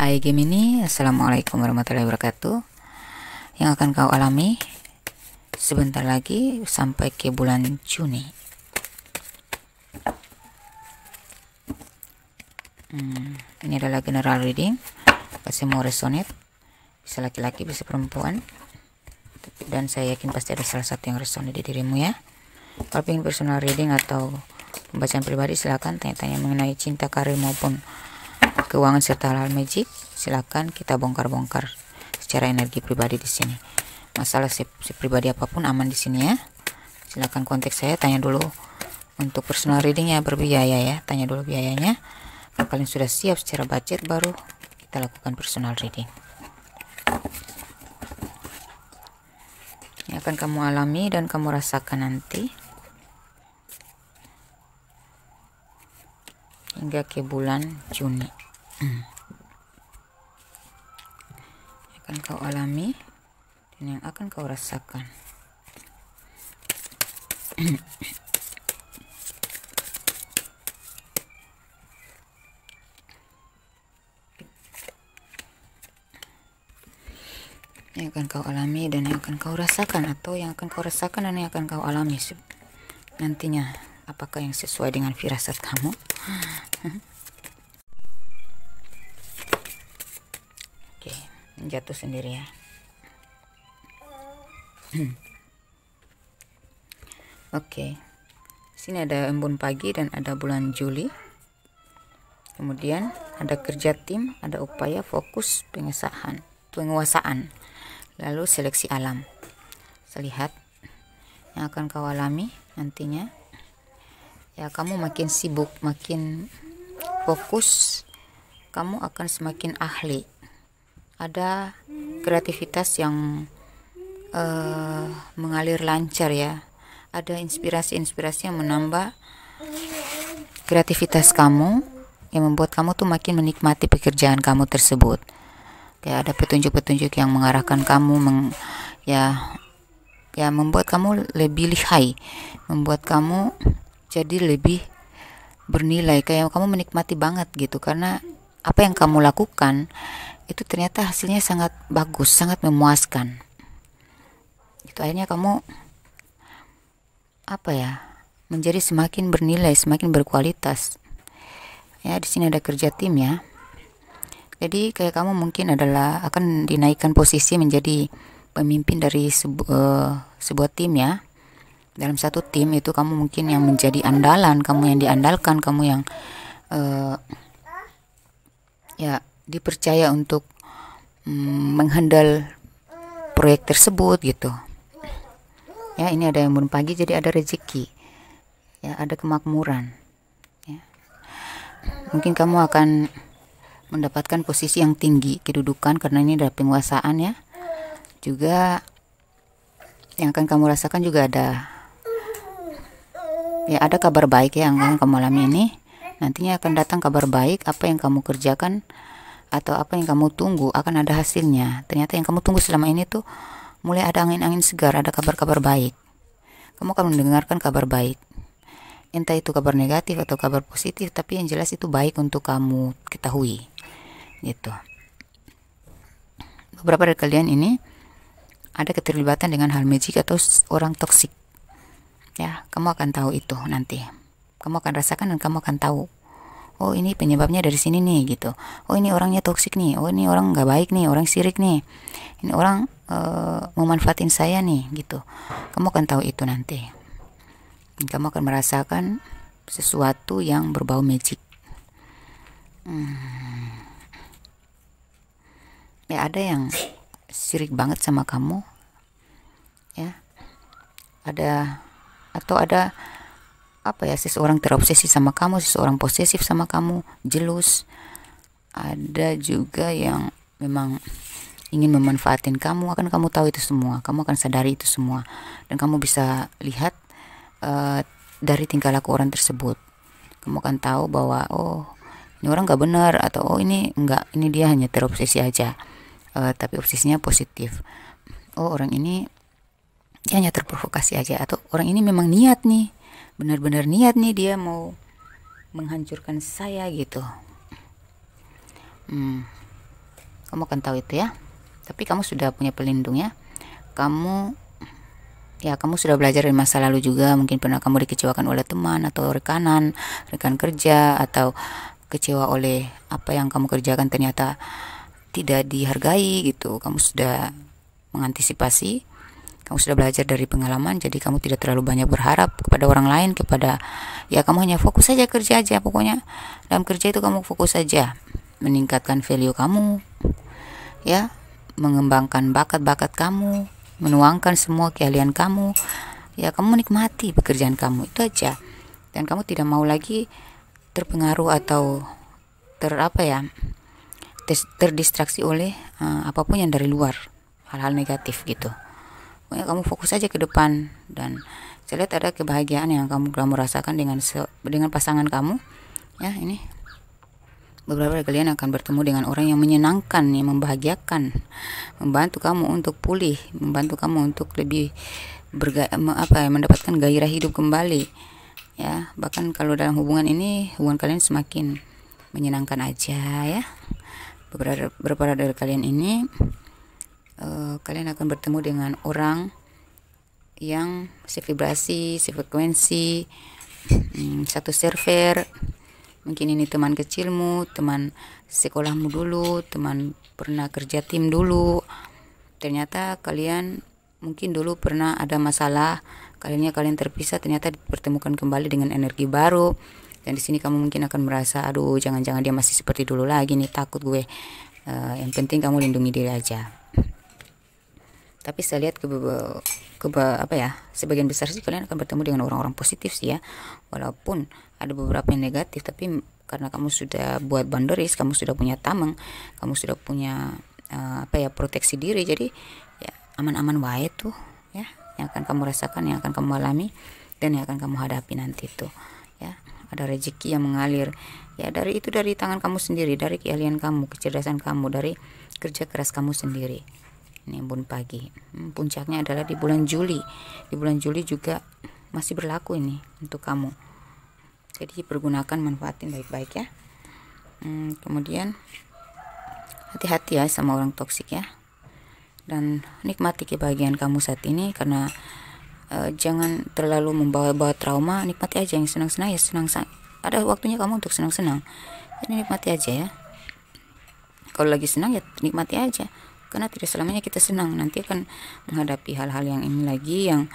game ini, Assalamualaikum warahmatullahi wabarakatuh Yang akan kau alami Sebentar lagi sampai ke bulan Juni hmm, Ini adalah general reading Pasti mau resonate Bisa laki-laki, bisa perempuan Dan saya yakin pasti ada salah satu yang resonate di dirimu ya Kalau ingin personal reading atau pembacaan pribadi silahkan tanya-tanya mengenai cinta karir maupun keuangan serta hal-hal magic, silakan kita bongkar-bongkar secara energi pribadi di sini. Masalah si, si pribadi apapun aman di sini ya. Silakan kontak saya, tanya dulu untuk personal readingnya berbiaya ya, tanya dulu biayanya. Kalau nah, kalian sudah siap secara budget baru kita lakukan personal reading. Ini akan kamu alami dan kamu rasakan nanti. hingga ke bulan Juni hmm. akan ya kau alami dan yang akan kau rasakan yang akan kau alami dan yang akan kau rasakan atau yang akan kau rasakan dan yang akan kau alami nantinya apakah yang sesuai dengan firasat kamu oke jatuh sendiri ya hmm. oke sini ada embun pagi dan ada bulan Juli kemudian ada kerja tim ada upaya fokus pengesahan penguasaan lalu seleksi alam selihat yang akan kau alami nantinya ya kamu makin sibuk makin fokus kamu akan semakin ahli ada kreativitas yang uh, mengalir lancar ya ada inspirasi-inspirasi yang menambah kreativitas kamu yang membuat kamu tuh makin menikmati pekerjaan kamu tersebut kayak ada petunjuk-petunjuk yang mengarahkan kamu meng, ya ya membuat kamu lebih lihai membuat kamu jadi lebih bernilai kayak kamu menikmati banget gitu karena apa yang kamu lakukan itu ternyata hasilnya sangat bagus sangat memuaskan itu akhirnya kamu apa ya menjadi semakin bernilai semakin berkualitas ya di sini ada kerja tim ya jadi kayak kamu mungkin adalah akan dinaikkan posisi menjadi pemimpin dari sebu uh, sebuah tim ya dalam satu tim itu kamu mungkin yang menjadi andalan kamu yang diandalkan kamu yang uh, ya dipercaya untuk um, mm, menghandal proyek tersebut gitu ya ini ada yang belum pagi jadi ada rezeki ya ada kemakmuran ya. mungkin kamu akan mendapatkan posisi yang tinggi kedudukan karena ini adalah penguasaan ya juga yang akan kamu rasakan juga ada ya ada kabar baik ya yang kamu alami ini nantinya akan datang kabar baik apa yang kamu kerjakan atau apa yang kamu tunggu akan ada hasilnya ternyata yang kamu tunggu selama ini tuh mulai ada angin-angin segar ada kabar-kabar baik kamu akan mendengarkan kabar baik entah itu kabar negatif atau kabar positif tapi yang jelas itu baik untuk kamu ketahui gitu beberapa dari kalian ini ada keterlibatan dengan hal magic atau orang toksik ya kamu akan tahu itu nanti kamu akan rasakan dan kamu akan tahu oh ini penyebabnya dari sini nih gitu oh ini orangnya toksik nih oh ini orang nggak baik nih orang sirik nih ini orang uh, eh, memanfaatin saya nih gitu kamu akan tahu itu nanti dan kamu akan merasakan sesuatu yang berbau magic hmm. ya ada yang sirik banget sama kamu ya ada atau ada apa ya seseorang terobsesi sama kamu seseorang posesif sama kamu jelus ada juga yang memang ingin memanfaatin kamu akan kamu tahu itu semua kamu akan sadari itu semua dan kamu bisa lihat uh, dari tingkah laku orang tersebut kamu akan tahu bahwa oh ini orang nggak benar atau oh ini nggak ini dia hanya terobsesi aja uh, tapi obsesinya positif oh orang ini dia ya, hanya terprovokasi aja atau orang ini memang niat nih benar-benar niat nih dia mau menghancurkan saya gitu hmm, kamu akan tahu itu ya tapi kamu sudah punya pelindung ya kamu ya kamu sudah belajar dari masa lalu juga mungkin pernah kamu dikecewakan oleh teman atau rekanan rekan kerja atau kecewa oleh apa yang kamu kerjakan ternyata tidak dihargai gitu kamu sudah mengantisipasi kamu sudah belajar dari pengalaman jadi kamu tidak terlalu banyak berharap kepada orang lain kepada ya kamu hanya fokus saja kerja aja pokoknya dalam kerja itu kamu fokus saja meningkatkan value kamu ya mengembangkan bakat-bakat kamu menuangkan semua keahlian kamu ya kamu nikmati pekerjaan kamu itu aja dan kamu tidak mau lagi terpengaruh atau ter apa ya terdistraksi oleh uh, apapun yang dari luar hal-hal negatif gitu pokoknya kamu fokus aja ke depan dan saya lihat ada kebahagiaan yang kamu kamu rasakan dengan se dengan pasangan kamu ya ini beberapa dari kalian akan bertemu dengan orang yang menyenangkan yang membahagiakan membantu kamu untuk pulih membantu kamu untuk lebih berga apa ya mendapatkan gairah hidup kembali ya bahkan kalau dalam hubungan ini hubungan kalian semakin menyenangkan aja ya beberapa beberapa dari kalian ini uh, kalian akan bertemu dengan orang yang sevibrasi, sefrekuensi, um, hmm, satu server. Mungkin ini teman kecilmu, teman sekolahmu dulu, teman pernah kerja tim dulu. Ternyata kalian mungkin dulu pernah ada masalah, kaliannya kalian terpisah, ternyata dipertemukan kembali dengan energi baru. Dan di sini kamu mungkin akan merasa, aduh, jangan-jangan dia masih seperti dulu lagi nih, takut gue. Uh, yang penting kamu lindungi diri aja tapi saya lihat ke, ke apa ya sebagian besar sih kalian akan bertemu dengan orang-orang positif sih ya walaupun ada beberapa yang negatif tapi karena kamu sudah buat boundaries kamu sudah punya tameng kamu sudah punya uh, apa ya proteksi diri jadi ya aman-aman wae tuh ya yang akan kamu rasakan yang akan kamu alami dan yang akan kamu hadapi nanti tuh ya ada rezeki yang mengalir ya dari itu dari tangan kamu sendiri dari keahlian kamu kecerdasan kamu dari kerja keras kamu sendiri embun pagi. Hmm, puncaknya adalah di bulan Juli. Di bulan Juli juga masih berlaku ini untuk kamu. Jadi pergunakan manfaatin baik-baik ya. Hmm, kemudian hati-hati ya sama orang toksik ya. Dan nikmati kebahagiaan kamu saat ini karena e, jangan terlalu membawa-bawa trauma. Nikmati aja yang senang-senang ya senang-senang. Ada waktunya kamu untuk senang-senang. Jadi nikmati aja ya kalau lagi senang ya nikmati aja karena tidak selamanya kita senang nanti akan menghadapi hal-hal yang ini lagi yang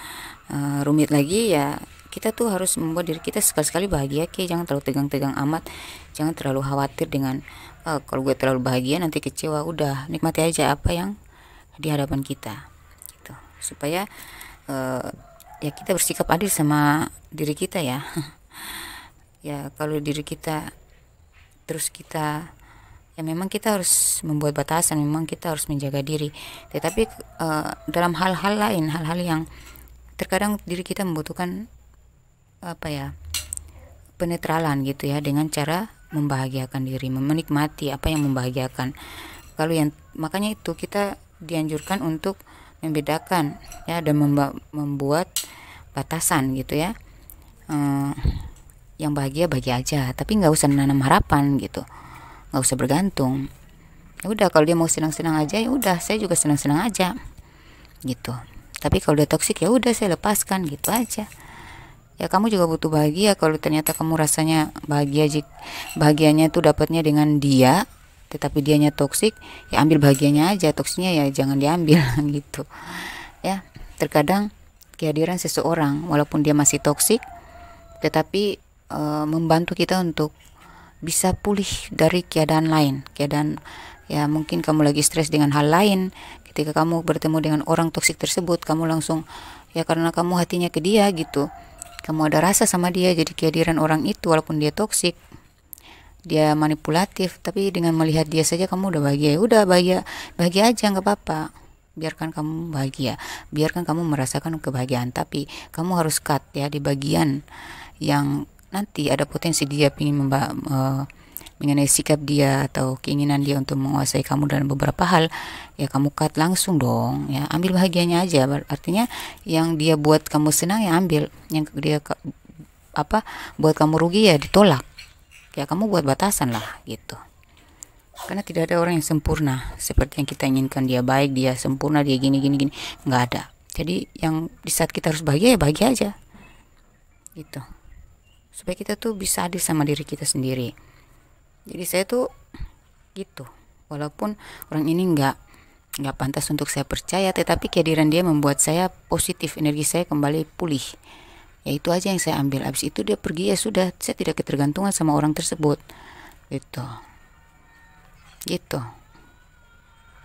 uh, rumit lagi ya kita tuh harus membuat diri kita sekali-sekali bahagia ki jangan terlalu tegang-tegang amat jangan terlalu khawatir dengan uh, kalau gue terlalu bahagia nanti kecewa udah nikmati aja apa yang di hadapan kita gitu supaya uh, ya kita bersikap adil sama diri kita ya ya kalau diri kita terus kita ya memang kita harus membuat batasan memang kita harus menjaga diri tetapi uh, dalam hal-hal lain hal-hal yang terkadang diri kita membutuhkan apa ya penetralan gitu ya dengan cara membahagiakan diri menikmati apa yang membahagiakan kalau yang makanya itu kita dianjurkan untuk membedakan ya dan membuat batasan gitu ya uh, yang bahagia bahagia aja tapi nggak usah nanam harapan gitu nggak usah bergantung ya udah kalau dia mau senang-senang aja ya udah saya juga senang-senang aja gitu tapi kalau dia toksik ya udah saya lepaskan gitu aja ya kamu juga butuh bahagia kalau ternyata kamu rasanya bahagia jik bahagianya tuh dapatnya dengan dia tetapi dianya toksik ya ambil bahagianya aja toksinya ya jangan diambil gitu ya terkadang kehadiran seseorang walaupun dia masih toksik tetapi e, membantu kita untuk bisa pulih dari keadaan lain keadaan ya mungkin kamu lagi stres dengan hal lain ketika kamu bertemu dengan orang toksik tersebut kamu langsung ya karena kamu hatinya ke dia gitu kamu ada rasa sama dia jadi kehadiran orang itu walaupun dia toksik dia manipulatif tapi dengan melihat dia saja kamu udah bahagia ya udah bahagia bahagia aja nggak apa-apa biarkan kamu bahagia biarkan kamu merasakan kebahagiaan tapi kamu harus cut ya di bagian yang nanti ada potensi dia ingin memba uh, mengenai sikap dia atau keinginan dia untuk menguasai kamu dalam beberapa hal ya kamu cut langsung dong ya ambil bahagianya aja artinya yang dia buat kamu senang ya ambil yang dia apa buat kamu rugi ya ditolak ya kamu buat batasan lah gitu karena tidak ada orang yang sempurna seperti yang kita inginkan dia baik dia sempurna dia gini gini gini nggak ada jadi yang di saat kita harus bahagia ya bahagia aja gitu supaya kita tuh bisa adil sama diri kita sendiri jadi saya tuh gitu walaupun orang ini nggak nggak pantas untuk saya percaya tetapi kehadiran dia membuat saya positif energi saya kembali pulih ya itu aja yang saya ambil Abis itu dia pergi ya sudah saya tidak ketergantungan sama orang tersebut gitu gitu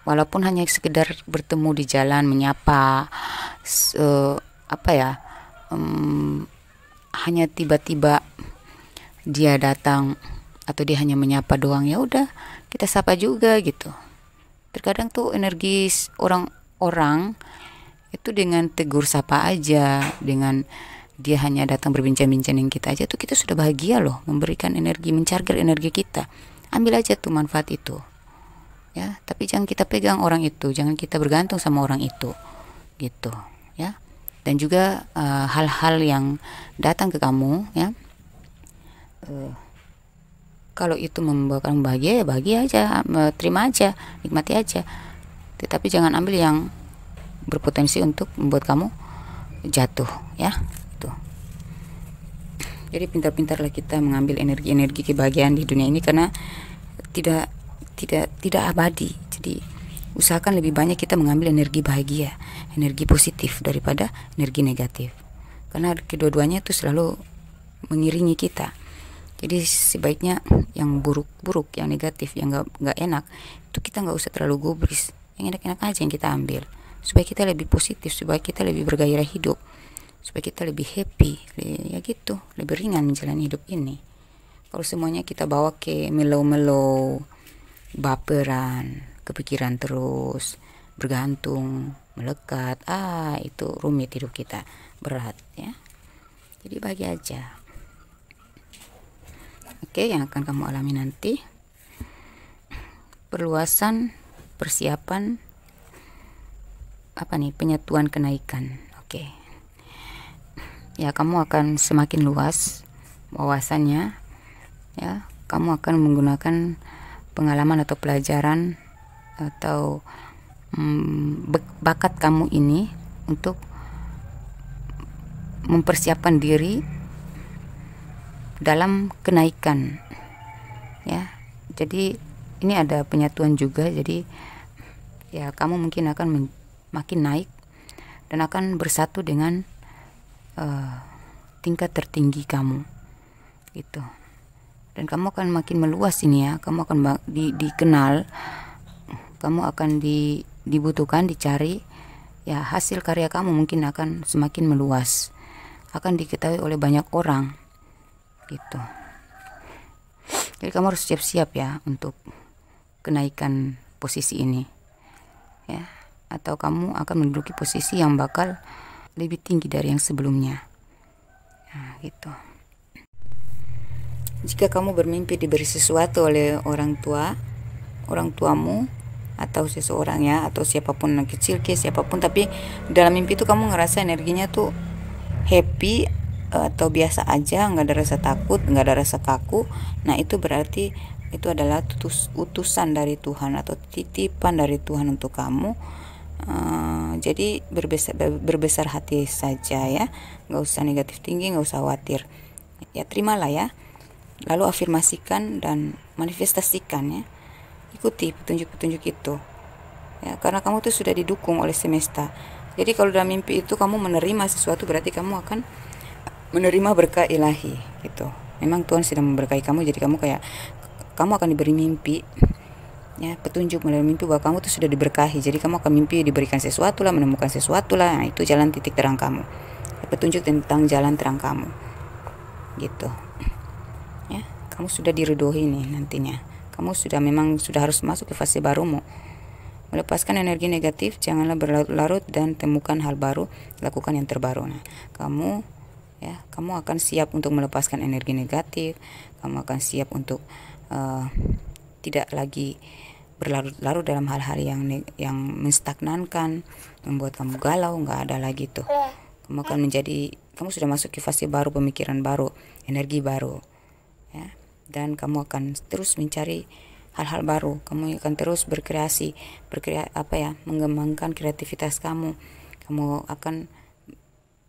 walaupun hanya sekedar bertemu di jalan menyapa se, eh, apa ya um, hanya tiba-tiba dia datang atau dia hanya menyapa doang ya udah kita sapa juga gitu terkadang tuh energi orang-orang itu dengan tegur sapa aja dengan dia hanya datang berbincang-bincang dengan kita aja tuh kita sudah bahagia loh memberikan energi mencarger energi kita ambil aja tuh manfaat itu ya tapi jangan kita pegang orang itu jangan kita bergantung sama orang itu gitu ya dan juga eh, hal-hal uh, yang datang ke kamu ya uh, kalau itu membawa kamu bahagia ya bahagia aja eh, terima aja nikmati aja tetapi jangan ambil yang berpotensi untuk membuat kamu jatuh ya itu jadi pintar-pintarlah kita mengambil energi-energi kebahagiaan di dunia ini karena tidak tidak tidak abadi jadi usahakan lebih banyak kita mengambil energi bahagia energi positif daripada energi negatif karena kedua-duanya itu selalu mengiringi kita jadi sebaiknya yang buruk-buruk yang negatif yang nggak nggak enak itu kita nggak usah terlalu gubris yang enak-enak aja yang kita ambil supaya kita lebih positif supaya kita lebih bergairah hidup supaya kita lebih happy ya gitu lebih ringan menjalani hidup ini kalau semuanya kita bawa ke melo-melo baperan kepikiran terus bergantung melekat ah itu rumit hidup kita berat ya jadi bagi aja oke yang akan kamu alami nanti perluasan persiapan apa nih penyatuan kenaikan oke ya kamu akan semakin luas wawasannya ya kamu akan menggunakan pengalaman atau pelajaran atau Mm, bakat kamu ini untuk mempersiapkan diri dalam kenaikan ya jadi ini ada penyatuan juga jadi ya kamu mungkin akan makin naik dan akan bersatu dengan uh, tingkat tertinggi kamu itu dan kamu akan makin meluas ini ya kamu akan di, dikenal kamu akan di dibutuhkan dicari ya hasil karya kamu mungkin akan semakin meluas akan diketahui oleh banyak orang gitu jadi kamu harus siap-siap ya untuk kenaikan posisi ini ya atau kamu akan menduduki posisi yang bakal lebih tinggi dari yang sebelumnya nah, gitu jika kamu bermimpi diberi sesuatu oleh orang tua orang tuamu atau seseorang ya atau siapapun anak kecil ke siapapun tapi dalam mimpi itu kamu ngerasa energinya tuh happy eh, atau biasa aja nggak ada rasa takut nggak ada rasa kaku nah itu berarti itu adalah tutus, utusan dari Tuhan atau titipan dari Tuhan untuk kamu uh, jadi berbesar berbesar hati saja ya nggak usah negatif tinggi nggak usah khawatir ya terimalah ya lalu afirmasikan dan manifestasikan ya ikuti petunjuk-petunjuk itu ya karena kamu tuh sudah didukung oleh semesta jadi kalau dalam mimpi itu kamu menerima sesuatu berarti kamu akan menerima berkah ilahi gitu memang Tuhan sedang memberkahi kamu jadi kamu kayak kamu akan diberi mimpi ya petunjuk melalui mimpi bahwa kamu tuh sudah diberkahi jadi kamu akan mimpi diberikan sesuatu lah menemukan sesuatu lah nah, itu jalan titik terang kamu ya, petunjuk tentang jalan terang kamu gitu ya kamu sudah diredohi nih nantinya kamu sudah memang sudah harus masuk ke fase barumu. Melepaskan energi negatif, janganlah berlarut-larut dan temukan hal baru, lakukan yang terbaru. Nah, kamu ya, kamu akan siap untuk melepaskan energi negatif, kamu akan siap untuk uh, tidak lagi berlarut-larut dalam hal-hal yang yang menstagnankan, membuat kamu galau, nggak ada lagi tuh. Kamu akan menjadi kamu sudah masuk ke fase baru, pemikiran baru, energi baru dan kamu akan terus mencari hal-hal baru kamu akan terus berkreasi berkrea apa ya mengembangkan kreativitas kamu kamu akan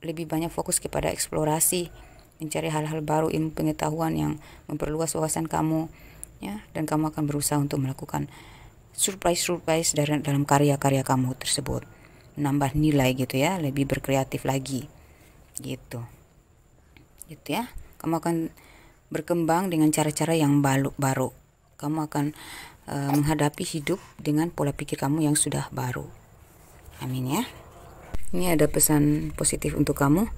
lebih banyak fokus kepada eksplorasi mencari hal-hal baru ilmu pengetahuan yang memperluas wawasan kamu ya dan kamu akan berusaha untuk melakukan surprise surprise dari dalam karya-karya kamu tersebut menambah nilai gitu ya lebih berkreatif lagi gitu gitu ya kamu akan berkembang dengan cara-cara yang baru. Kamu akan e, menghadapi hidup dengan pola pikir kamu yang sudah baru. Amin ya. Ini ada pesan positif untuk kamu.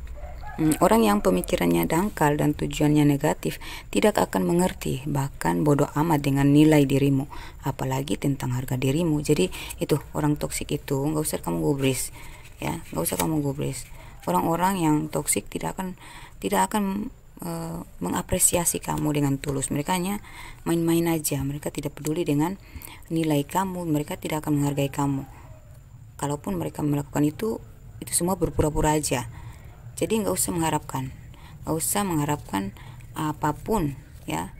Hmm, orang yang pemikirannya dangkal dan tujuannya negatif tidak akan mengerti, bahkan bodoh amat dengan nilai dirimu, apalagi tentang harga dirimu. Jadi itu orang toksik itu nggak usah kamu gubris, ya nggak usah kamu gubris. Orang-orang yang toksik tidak akan tidak akan Eh, mengapresiasi kamu dengan tulus mereka hanya main-main aja mereka tidak peduli dengan nilai kamu mereka tidak akan menghargai kamu kalaupun mereka melakukan itu itu semua berpura-pura aja jadi nggak usah mengharapkan nggak usah mengharapkan apapun ya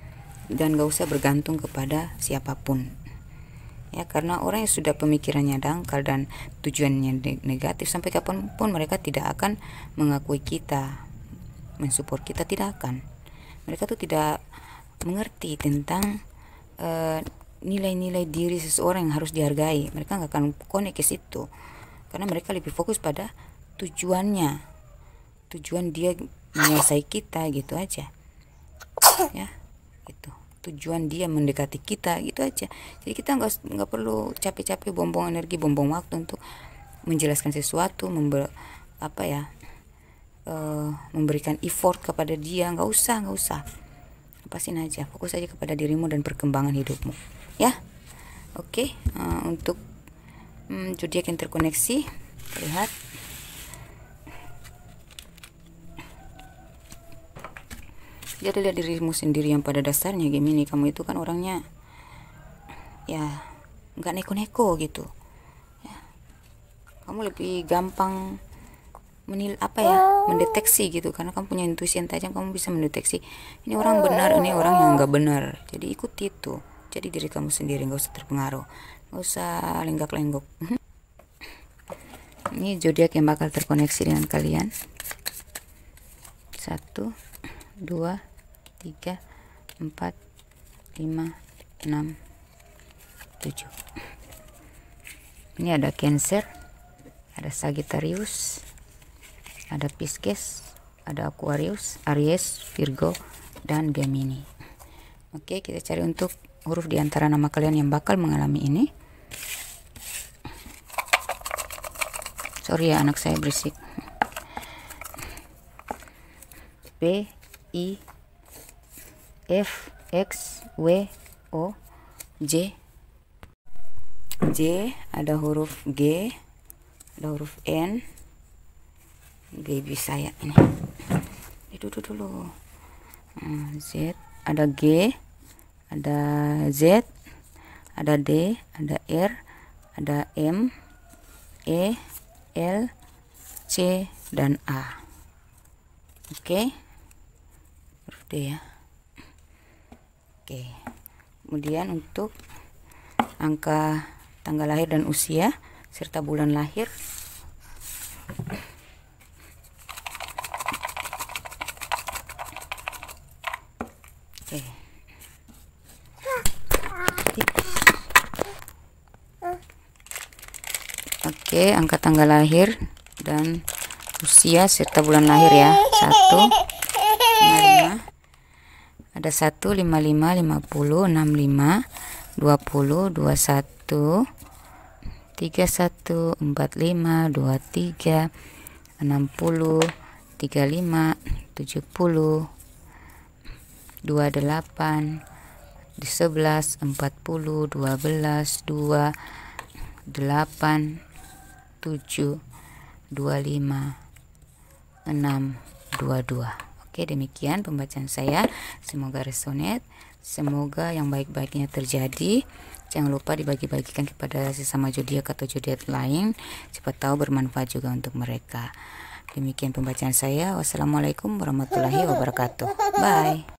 dan nggak usah bergantung kepada siapapun ya karena orang yang sudah pemikirannya dangkal dan tujuannya negatif sampai kapanpun mereka tidak akan mengakui kita mensupport kita tidak akan mereka tuh tidak mengerti tentang eh, nilai-nilai uh, diri seseorang yang harus dihargai mereka nggak akan connect ke situ karena mereka lebih fokus pada tujuannya tujuan dia menguasai kita gitu aja ya itu tujuan dia mendekati kita gitu aja jadi kita nggak nggak perlu capek-capek bombong energi bombong waktu untuk menjelaskan sesuatu member apa ya uh, memberikan effort kepada dia nggak usah nggak usah apa sih aja fokus aja kepada dirimu dan perkembangan hidupmu ya oke okay, uh, eh, untuk um, zodiak yang terkoneksi lihat lihat dirimu sendiri yang pada dasarnya gini kamu itu kan orangnya ya nggak neko-neko gitu ya. kamu lebih gampang menil apa ya oh. mendeteksi gitu karena kamu punya intuisi yang tajam kamu bisa mendeteksi ini orang oh, benar ini oh, orang yang nggak benar jadi ikuti itu jadi diri kamu sendiri nggak usah terpengaruh nggak usah lenggak lenggok ini zodiak yang bakal terkoneksi dengan kalian satu dua tiga empat lima enam tujuh ini ada Cancer ada Sagittarius ada Pisces ada Aquarius Aries Virgo dan Gemini oke kita cari untuk huruf di antara nama kalian yang bakal mengalami ini sorry ya anak saya berisik P I F X W O J J ada huruf G ada huruf N baby saya ini itu dulu hmm, Z ada G ada Z ada D ada R ada M E L C dan A oke okay. ya oke okay. kemudian untuk angka tanggal lahir dan usia serta bulan lahir Oke, angka tanggal lahir dan usia serta bulan lahir ya. Satu lima, Ada satu satu lima lima lima lima puluh puluh enam dua dua tiga satu empat lima dua tiga enam puluh tiga lima tujuh puluh dua delapan di sebelas empat puluh dua belas dua delapan 7 25 6 22 Oke, demikian pembacaan saya. Semoga resonate, semoga yang baik-baiknya terjadi. Jangan lupa dibagi-bagikan kepada sesama jodiak atau jodiak lain, siapa tahu bermanfaat juga untuk mereka. Demikian pembacaan saya. Wassalamualaikum warahmatullahi wabarakatuh. Bye.